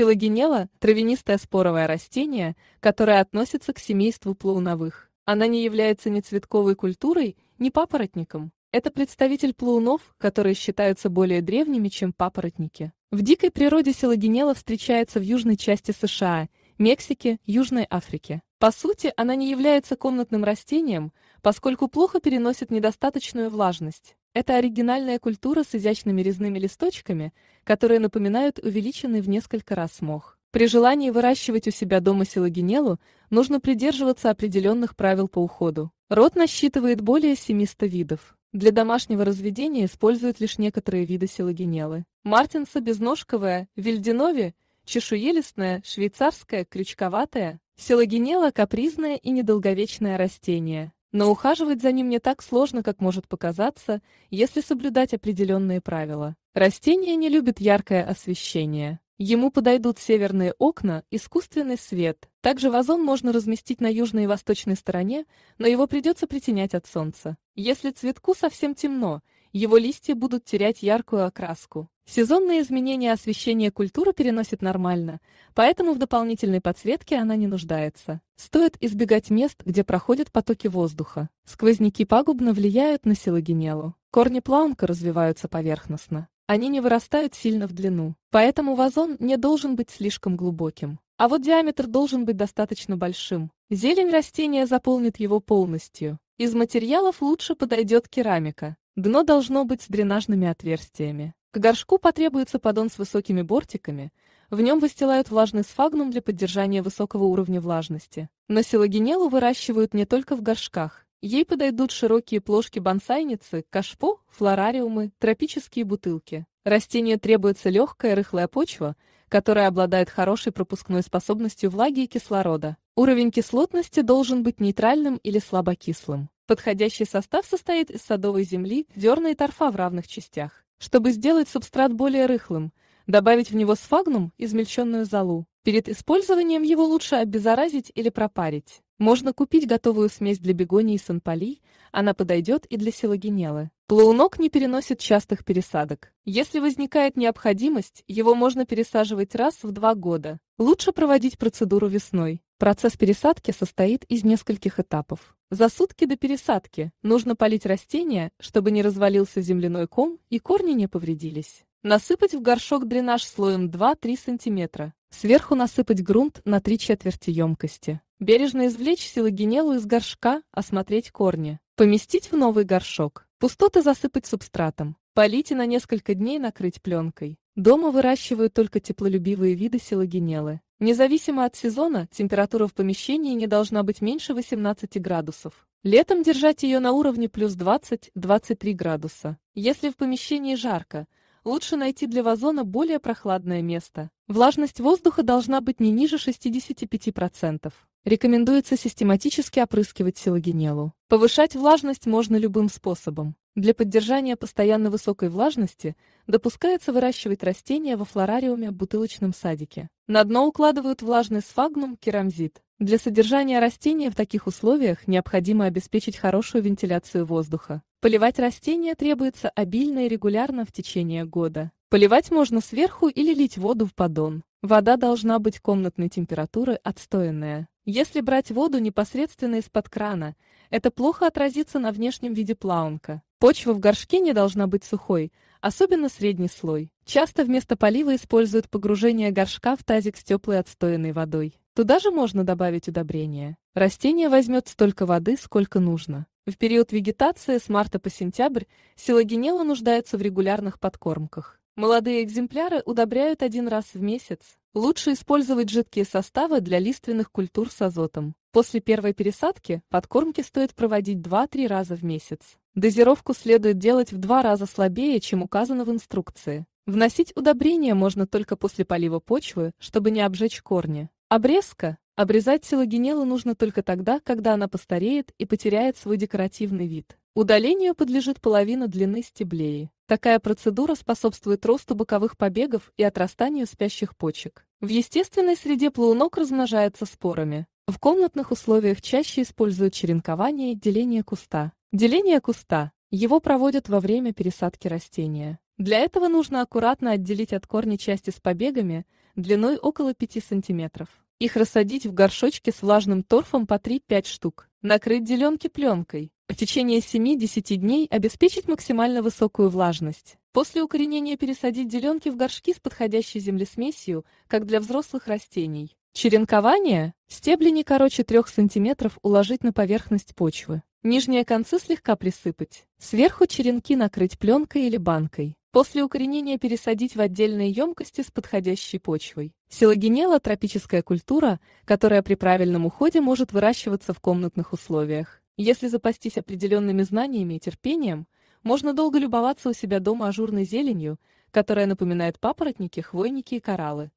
Силогенела – травянистое споровое растение, которое относится к семейству плауновых. Она не является ни цветковой культурой, ни папоротником. Это представитель плаунов, которые считаются более древними, чем папоротники. В дикой природе силогенела встречается в южной части США, Мексике, Южной Африке. По сути, она не является комнатным растением, поскольку плохо переносит недостаточную влажность. Это оригинальная культура с изящными резными листочками, которые напоминают увеличенный в несколько раз мох. При желании выращивать у себя дома силогенелу, нужно придерживаться определенных правил по уходу. Род насчитывает более 700 видов. Для домашнего разведения используют лишь некоторые виды силогенелы. Мартинса безножковая, вельдинови, чешуелистная, швейцарская, крючковатая. Силогенела – капризное и недолговечное растение. Но ухаживать за ним не так сложно, как может показаться, если соблюдать определенные правила. Растение не любит яркое освещение. Ему подойдут северные окна, искусственный свет. Также вазон можно разместить на южной и восточной стороне, но его придется притенять от солнца. Если цветку совсем темно, его листья будут терять яркую окраску. Сезонные изменения освещения культура переносит нормально, поэтому в дополнительной подсветке она не нуждается. Стоит избегать мест, где проходят потоки воздуха. Сквозняки пагубно влияют на силогенелу. Корни плавнка развиваются поверхностно. Они не вырастают сильно в длину, поэтому вазон не должен быть слишком глубоким. А вот диаметр должен быть достаточно большим. Зелень растения заполнит его полностью. Из материалов лучше подойдет керамика. Дно должно быть с дренажными отверстиями. К горшку потребуется поддон с высокими бортиками, в нем выстилают влажный сфагнум для поддержания высокого уровня влажности. Но силогенелу выращивают не только в горшках. Ей подойдут широкие плошки-бонсайницы, кашпо, флорариумы, тропические бутылки. Растению требуется легкая рыхлая почва, которая обладает хорошей пропускной способностью влаги и кислорода. Уровень кислотности должен быть нейтральным или слабокислым. Подходящий состав состоит из садовой земли, дерна и торфа в равных частях. Чтобы сделать субстрат более рыхлым, добавить в него сфагнум, измельченную золу. Перед использованием его лучше обеззаразить или пропарить. Можно купить готовую смесь для бегонии и санполий, она подойдет и для силогенелы. Плаунок не переносит частых пересадок. Если возникает необходимость, его можно пересаживать раз в два года. Лучше проводить процедуру весной. Процесс пересадки состоит из нескольких этапов. За сутки до пересадки нужно полить растение, чтобы не развалился земляной ком и корни не повредились. Насыпать в горшок дренаж слоем 2-3 см. Сверху насыпать грунт на 3 четверти емкости. Бережно извлечь силогенелу из горшка, осмотреть корни. Поместить в новый горшок. Пустоты засыпать субстратом. Полить и на несколько дней накрыть пленкой. Дома выращивают только теплолюбивые виды силогенелы. Независимо от сезона, температура в помещении не должна быть меньше 18 градусов. Летом держать ее на уровне плюс 20-23 градуса. Если в помещении жарко, лучше найти для вазона более прохладное место. Влажность воздуха должна быть не ниже 65%. Рекомендуется систематически опрыскивать силогенелу. Повышать влажность можно любым способом. Для поддержания постоянно высокой влажности допускается выращивать растения во флорариуме бутылочном садике. На дно укладывают влажный сфагнум керамзит. Для содержания растения в таких условиях необходимо обеспечить хорошую вентиляцию воздуха. Поливать растения требуется обильно и регулярно в течение года. Поливать можно сверху или лить воду в поддон. Вода должна быть комнатной температуры отстоянная. Если брать воду непосредственно из-под крана, это плохо отразится на внешнем виде плаунка. Почва в горшке не должна быть сухой, особенно средний слой. Часто вместо полива используют погружение горшка в тазик с теплой отстоянной водой. Туда же можно добавить удобрение. Растение возьмет столько воды, сколько нужно. В период вегетации с марта по сентябрь силогенела нуждается в регулярных подкормках. Молодые экземпляры удобряют один раз в месяц. Лучше использовать жидкие составы для лиственных культур с азотом. После первой пересадки подкормки стоит проводить 2-3 раза в месяц. Дозировку следует делать в два раза слабее, чем указано в инструкции. Вносить удобрения можно только после полива почвы, чтобы не обжечь корни. Обрезка. Обрезать силогенелу нужно только тогда, когда она постареет и потеряет свой декоративный вид. Удалению подлежит половина длины стеблей. Такая процедура способствует росту боковых побегов и отрастанию спящих почек. В естественной среде плавунок размножается спорами. В комнатных условиях чаще используют черенкование и деление куста. Деление куста. Его проводят во время пересадки растения. Для этого нужно аккуратно отделить от корня части с побегами длиной около 5 см. Их рассадить в горшочке с влажным торфом по 3-5 штук. Накрыть деленки пленкой. В течение 7-10 дней обеспечить максимально высокую влажность. После укоренения пересадить деленки в горшки с подходящей землесмесью, как для взрослых растений. Черенкование. Стебли не короче 3 см уложить на поверхность почвы. Нижние концы слегка присыпать. Сверху черенки накрыть пленкой или банкой. После укоренения пересадить в отдельные емкости с подходящей почвой. Селогенела – тропическая культура, которая при правильном уходе может выращиваться в комнатных условиях. Если запастись определенными знаниями и терпением, можно долго любоваться у себя дома ажурной зеленью, которая напоминает папоротники, хвойники и кораллы.